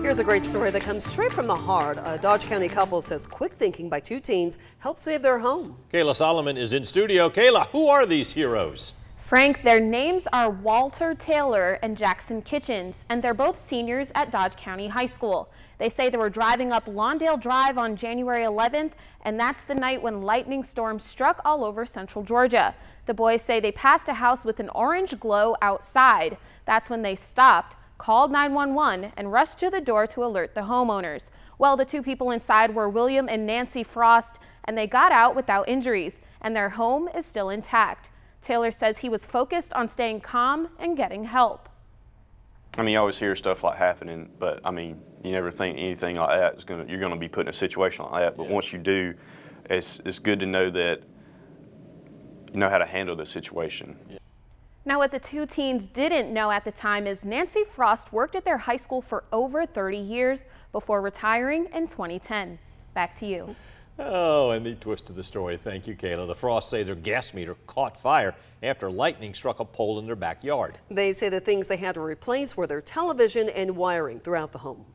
Here's a great story that comes straight from the heart. A Dodge County couple says quick thinking by two teens helped save their home. Kayla Solomon is in studio. Kayla, who are these heroes? Frank, their names are Walter Taylor and Jackson Kitchens, and they're both seniors at Dodge County High School. They say they were driving up Lawndale Drive on January 11th, and that's the night when lightning storms struck all over central Georgia. The boys say they passed a house with an orange glow outside. That's when they stopped called 911 and rushed to the door to alert the homeowners. Well, the two people inside were William and Nancy Frost, and they got out without injuries, and their home is still intact. Taylor says he was focused on staying calm and getting help. I mean, you always hear stuff like happening, but I mean, you never think anything like that is gonna you're gonna be put in a situation like that. But yeah. once you do, it's it's good to know that you know how to handle the situation. Yeah. Now, what the two teens didn't know at the time is Nancy Frost worked at their high school for over 30 years before retiring in 2010. Back to you. Oh, and the twist of the story. Thank you, Kayla. The Frosts say their gas meter caught fire after lightning struck a pole in their backyard. They say the things they had to replace were their television and wiring throughout the home.